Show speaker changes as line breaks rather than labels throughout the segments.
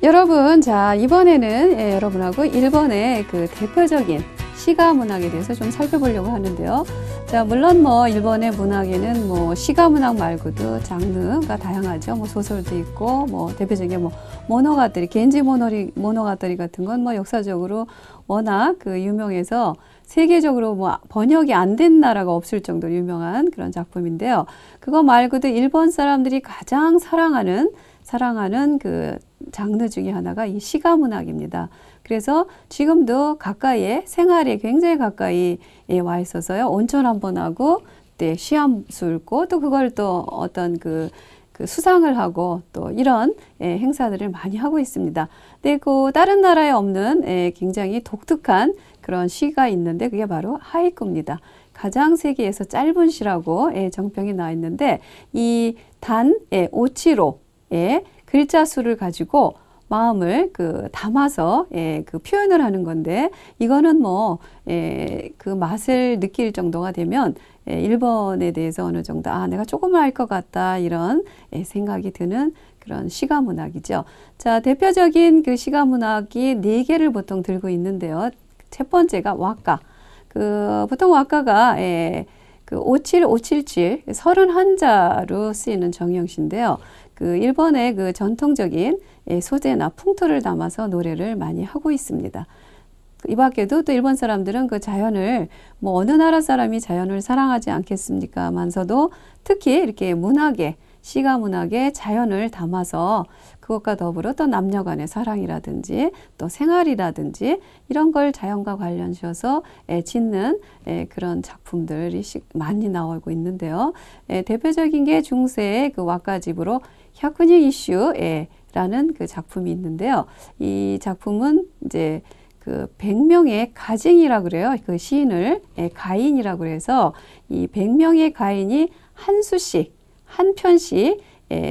여러분 자 이번에는 예, 여러분하고 일본의 그 대표적인 시가 문학에 대해서 좀 살펴보려고 하는데요. 자 물론 뭐 일본의 문학에는 뭐 시가 문학 말고도 장르가 다양하죠. 뭐 소설도 있고 뭐 대표적인 뭐모노가터이 겐지 모노리 모노가터이 같은 건 뭐 역사적으로 워낙 그 유명해서 세계적으로 뭐 번역이 안 된 나라가 없을 정도로 유명한 그런 작품인데요. 그거 말고도 일본 사람들이 가장 사랑하는 사랑하는 그 장르 중에 하나가 이 시가문학입니다. 그래서 지금도 가까이에 생활이 굉장히 가까이 와 있어서요. 온천 한번 하고 때 네, 시험수 고또 그걸 또 어떤 그, 그 수상을 하고 또 이런 예, 행사들을 많이 하고 있습니다. 근데 그 다른 나라에 없는 예, 굉장히 독특한 그런 시가 있는데 그게 바로 하이쿠입니다. 가장 세계에서 짧은 시라고 예, 정평이 나 있는데 이단 예, 오치로의 글자 수를 가지고 마음을 그 담아서 예, 그 표현을 하는 건데 이거는 뭐그 예, 맛을 느낄 정도가 되면 예, 1번에 대해서 어느 정도 아 내가 조금은알것 같다 이런 예, 생각이 드는 그런 시가 문학이죠. 자 대표적인 그 시가 문학이 네 개를 보통 들고 있는데요. 첫 번째가 와까. 그 보통 와까가 예, 그 57577, 31자로 쓰이는 정형시인데요. 그 일본의 그 전통적인 예, 소재나 풍토를 담아서 노래를 많이 하고 있습니다. 이 밖에도 또 일본 사람들은 그 자연을 뭐 어느 나라 사람이 자연을 사랑하지 않겠습니까? 만서도 특히 이렇게 문학에 시가 문학에 자연을 담아서 그것과 더불어 또 남녀 간의 사랑이라든지 또 생활이라든지 이런 걸 자연과 관련 지어서 짓는 그런 작품들이 많이 나오고 있는데요. 대표적인 게 중세의 그 왁가집으로 혁은이 이슈 라는 그 작품이 있는데요. 이 작품은 이제 그1명의 가증이라 그래요. 그 시인을 가인이라고 해서 이1명의 가인이 한 수씩 한 편씩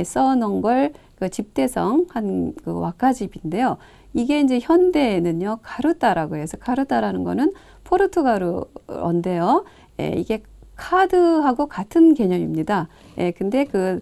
써놓은 걸그 집대성 한그 와카집인데요. 이게 이제 현대에는요 가르다라고 해서 가르다라는 거는 포르투갈어인데요. 예, 이게 카드하고 같은 개념입니다. 예, 근데 그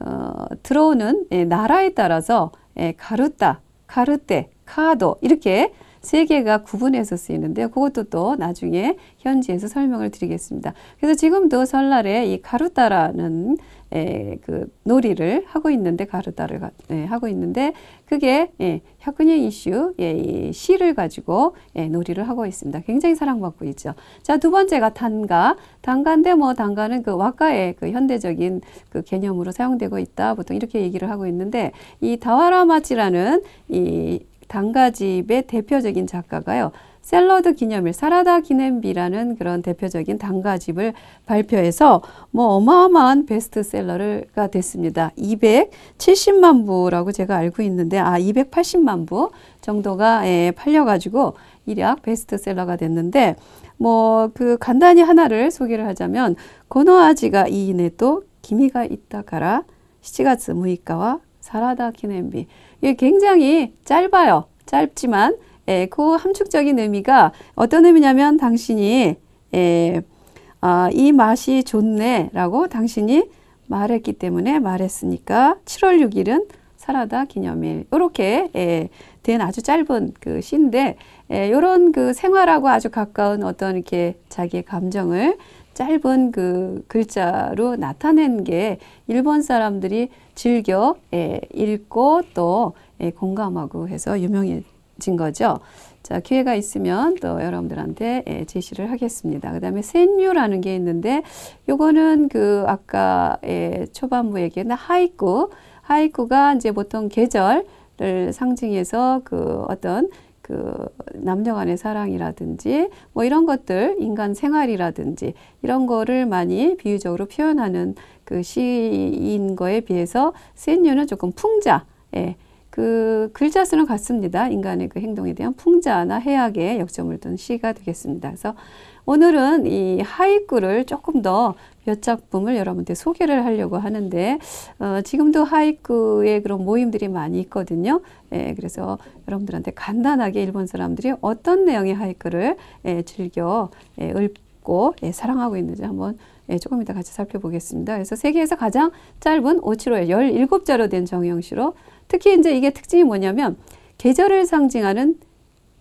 어, 들어오는 예, 나라에 따라서 예, 가르다, 가르떼, 카도 이렇게 세 개가 구분해서 쓰이는데요. 그것도 또 나중에 현지에서 설명을 드리겠습니다. 그래서 지금도 설날에 이 가루따라는 예, 그 놀이를 하고 있는데 가르다를 가, 예, 하고 있는데 그게 예, 혁근형 이슈 예, 이 시를 가지고 예, 놀이를 하고 있습니다. 굉장히 사랑받고 있죠. 자두 번째가 단가. 단가인데 뭐 단가는 그 와카의 그 현대적인 그 개념으로 사용되고 있다. 보통 이렇게 얘기를 하고 있는데 이 다와라마치라는 이 단가집의 대표적인 작가가요. 샐러드 기념일, 사라다 기념비라는 그런 대표적인 단가집을 발표해서 뭐 어마어마한 베스트셀러가 됐습니다. 270만 부라고 제가 알고 있는데 아 280만 부 정도가 예, 팔려가지고 일약 베스트셀러가 됐는데 뭐 그 간단히 하나를 소개를 하자면 고노아지가 이인에 또 기미가 있다 가라 시치가츠 무이카와 사라다 기념비 굉장히 짧아요. 짧지만 예, 그 함축적인 의미가 어떤 의미냐면 당신이 예, 아, 이 맛이 좋네 라고 당신이 말했기 때문에 말했으니까 7월 6일은 사라다 기념일 이렇게 예, 된 아주 짧은 그 시인데 예, 이런 그 생활하고 아주 가까운 어떤 이렇게 자기의 감정을 짧은 그 글자로 나타낸 게 일본 사람들이 즐겨 예, 읽고 또 예, 공감하고 해서 유명해진 거죠. 자, 기회가 있으면 또 여러분들한테 예, 제시를 하겠습니다. 그 다음에 센유라는 게 있는데 요거는 그 아까 예, 초반부 에 얘기했던 하이쿠 하이쿠가 이제 보통 계절을 상징해서 그 어떤 그 남녀 간의 사랑이라든지 뭐 이런 것들 인간 생활이라든지 이런 거를 많이 비유적으로 표현하는 그 시인 거에 비해서 센유는 조금 풍자 예. 그 글자 수는 같습니다. 인간의 그 행동에 대한 풍자나 해악에 역점을 둔 시가 되겠습니다. 그래서 오늘은 이 하이꾸를 조금 더몇 작품을 여러분들 소개를 하려고 하는데 어, 지금도 하이크의 그런 모임들이 많이 있거든요. 예, 그래서 여러분들한테 간단하게 일본 사람들이 어떤 내용의 하이크를 예, 즐겨 예, 읊고 예, 사랑하고 있는지 한번 예, 조금 이따 같이 살펴보겠습니다. 그래서 세계에서 가장 짧은 오치로의 17자로 된 정형시로 특히 이제 이게 특징이 뭐냐면 계절을 상징하는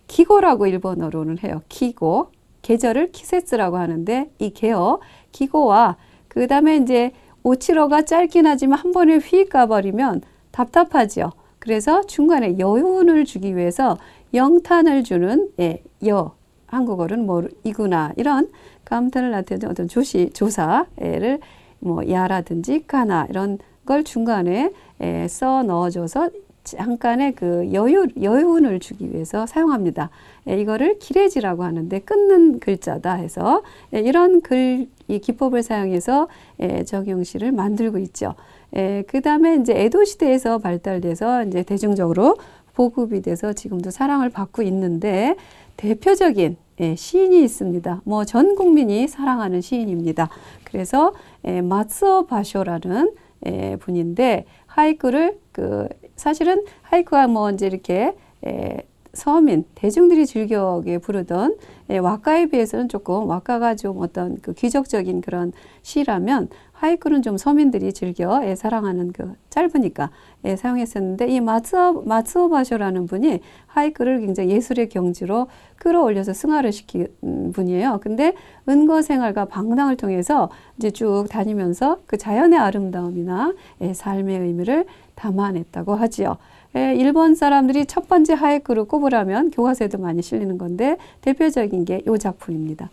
기고라고 일본어로는 해요. 기고. 계절을 키세츠라고 하는데 이 개어 기고와 그 다음에 이제 오칠어가 짧긴 하지만 한 번에 휙 가버리면 답답하지요. 그래서 중간에 여운을 주기 위해서 영탄을 주는 예, 여 한국어로는 뭐 이구나 이런 감탄을 나타내는 어떤 조시 조사를 뭐 야라든지 까나 이런 걸 중간에 예, 써 넣어줘서 잠깐의 그 여유, 여운을 주기 위해서 사용합니다. 예, 이거를 기레지라고 하는데 끊는 글자다 해서 예, 이런 글이 기법을 사용해서 예, 적용시를 만들고 있죠. 예, 그 다음에 이제 에도 시대에서 발달돼서 이제 대중적으로 보급이 돼서 지금도 사랑을 받고 있는데 대표적인 예, 시인이 있습니다. 뭐 전 국민이 사랑하는 시인입니다. 그래서 예, 마츠오 바쇼라는 예, 분인데 하이쿠를 그 사실은 하이쿠가 뭐 이제 이렇게 예, 서민, 대중들이 즐겨게 부르던 예, 와가에 비해서는 조금 와가가 좀 어떤 그귀족적인 그런 시라면 하이쿠는 좀 서민들이 즐겨 예, 사랑하는 그 짧으니까 예, 사용했었는데 이 마츠오, 마츠오바쇼라는 분이 하이쿠를 굉장히 예술의 경지로 끌어올려서 승화를 시킨 분이에요. 근데 은거 생활과 방랑을 통해서 이제 쭉 다니면서 그 자연의 아름다움이나 예, 삶의 의미를 담아냈다고 하지요. 에, 예, 일본 사람들이 첫 번째 하이크로 꼽으라면 교과서에도 많이 실리는 건데 대표적인 게 이 작품입니다.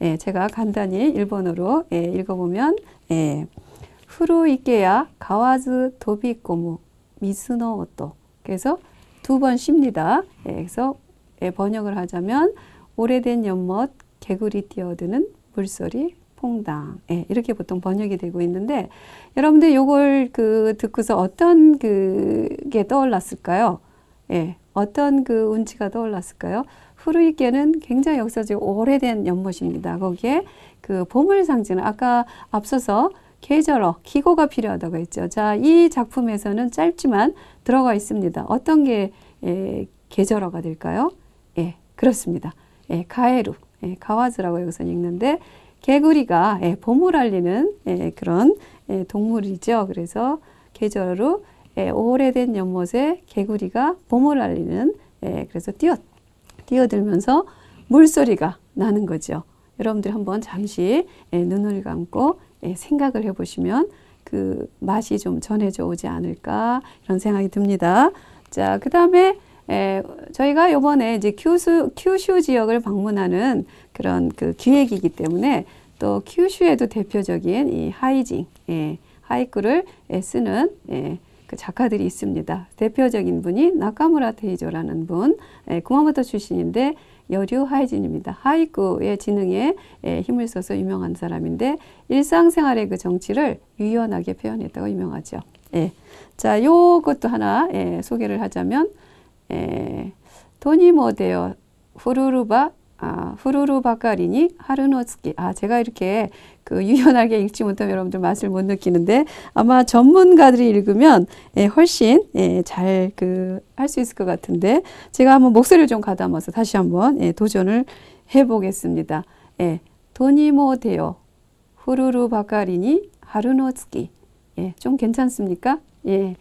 예, 제가 간단히 일본어로 예, 읽어보면 예, 후루이케야 가와즈 도비꼬무 미스노오토 그래서 두번 쉽니다. 예, 그래서 예, 번역을 하자면 오래된 연못 개구리 뛰어드는 물소리 퐁당. 예, 이렇게 보통 번역이 되고 있는데 여러분들 요걸 그 듣고서 어떤 그게 떠올랐을까요? 예, 어떤 그 운치가 떠올랐을까요? 후루이께는 굉장히 역사적 오래된 연못입니다. 거기에 그 보물 상징 아까 앞서서 계절어, 기고가 필요하다고 했죠. 자, 이 작품에서는 짧지만 들어가 있습니다. 어떤 게 예, 계절어가 될까요? 예, 그렇습니다. 예, 가에루, 예, 가와즈라고 여기서 읽는데 개구리가 예, 봄을 알리는 예, 그런 예, 동물이죠. 그래서 계절로 예, 오래된 연못에 개구리가 봄을 알리는 예, 그래서 뛰어 뛰어들면서 물소리가 나는 거죠. 여러분들 한번 잠시 예, 눈을 감고 예, 생각을 해보시면 그 맛이 좀 전해져 오지 않을까 이런 생각이 듭니다. 자, 그 다음에 예, 저희가 이번에 이제 큐슈, 큐슈 지역을 방문하는 그런 그 기획이기 때문에 또 큐슈에도 대표적인 이 하이징, 예, 하이쿠를 예, 쓰는 예, 그 작가들이 있습니다. 대표적인 분이 나카무라 테이조라는 분, 예, 구마모토 출신인데 여류 하이진입니다. 하이쿠의 지능에 예, 힘을 써서 유명한 사람인데 일상생활의 그 정치를 유연하게 표현했다고 유명하죠. 예. 자, 요것도 하나 예, 소개를 하자면 예, 도니모데요 후루루바 아, 후루루 바카리니 하루노츠키. 아, 제가 이렇게 그 유연하게 읽지 못하면 여러분들 맛을 못 느끼는데 아마 전문가들이 읽으면 예, 훨씬 예, 잘그 할 수 있을 것 같은데 제가 한번 목소리를 좀 가담아서 다시 한번 예, 도전을 해보겠습니다. 예, 도니모 데요 뭐 후루루 바카리니 하루노츠키. 예, 좀 괜찮습니까? 예.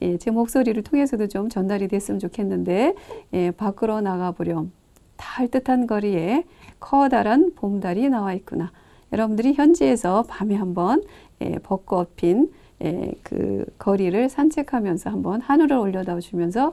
예, 제 목소리를 통해서도 좀 전달이 됐으면 좋겠는데, 예, 밖으로 나가보렴. 닿을 듯한 거리에 커다란 봄달이 나와 있구나. 여러분들이 현지에서 밤에 한번 예, 벚꽃 핀 예, 그 거리를 산책하면서 한번 하늘을 올려다 주면서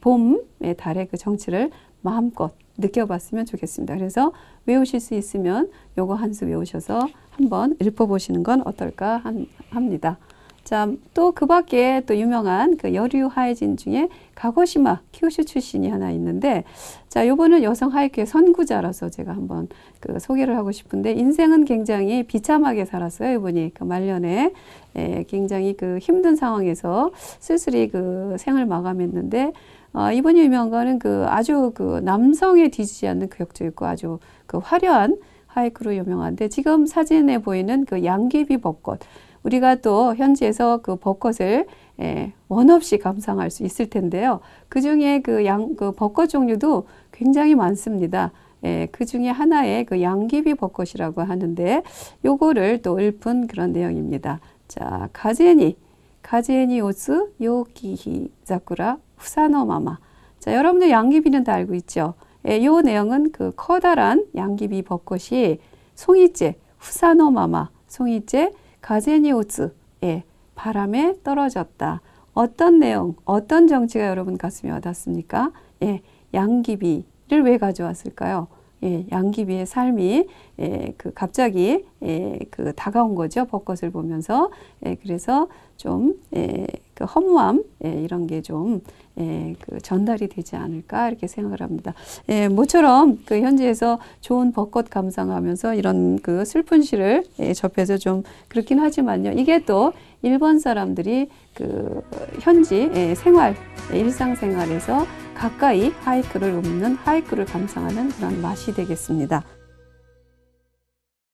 봄의 달의 그 정취를 마음껏 느껴봤으면 좋겠습니다. 그래서 외우실 수 있으면 요거 한 수 외우셔서 한번 읽어보시는 건 어떨까 합니다. 자, 또 그 밖에 또 유명한 그 여류 하이진 중에 가고시마 큐슈 출신이 하나 있는데 자, 요번은 여성 하이큐의 선구자라서 제가 한번 그 소개를 하고 싶은데 인생은 굉장히 비참하게 살았어요. 이분이 그 말년에 예, 굉장히 그 힘든 상황에서 쓸쓸히 그 생을 마감했는데 어, 이분이 유명한 거는 그 아주 그 남성에 뒤지지 않는 교역도 있고 아주 그 화려한 하이크로 유명한데 지금 사진에 보이는 그 양귀비 벚꽃 우리가 또 현지에서 그 벚꽃을 예, 원 없이 감상할 수 있을 텐데요. 그 중에 그 양, 그 벚꽃 종류도 굉장히 많습니다. 예, 그 중에 하나의 그 양귀비 벚꽃이라고 하는데 요거를 또 읊은 그런 내용입니다. 자, 가제니, 가제니 오스 요기히 자쿠라 후사노 마마. 자, 여러분들 양귀비는 다 알고 있죠? 예, 요 내용은 그 커다란 양귀비 벚꽃이 송이째 후사노 마마, 송이째 가제니우스의 바람에 떨어졌다. 어떤 내용, 어떤 정치가 여러분 가슴에 와닿습니까? 예, 양기비를 왜 가져왔을까요? 예, 양기비의 삶이 예, 그 갑자기 예, 그 다가온 거죠. 벚꽃을 보면서 예, 그래서 좀 예, 그 허무함 예, 이런 게좀 예, 그 전달이 되지 않을까 이렇게 생각을 합니다. 예, 모처럼 그 현지에서 좋은 벚꽃 감상하면서 이런 그 슬픈 시를 예, 접해서 좀 그렇긴 하지만요. 이게 또 일본 사람들이 그 현지 예, 생활 예, 일상생활에서 가까이 하이크를 읊는 하이크를 감상하는 그런 맛이 되겠습니다.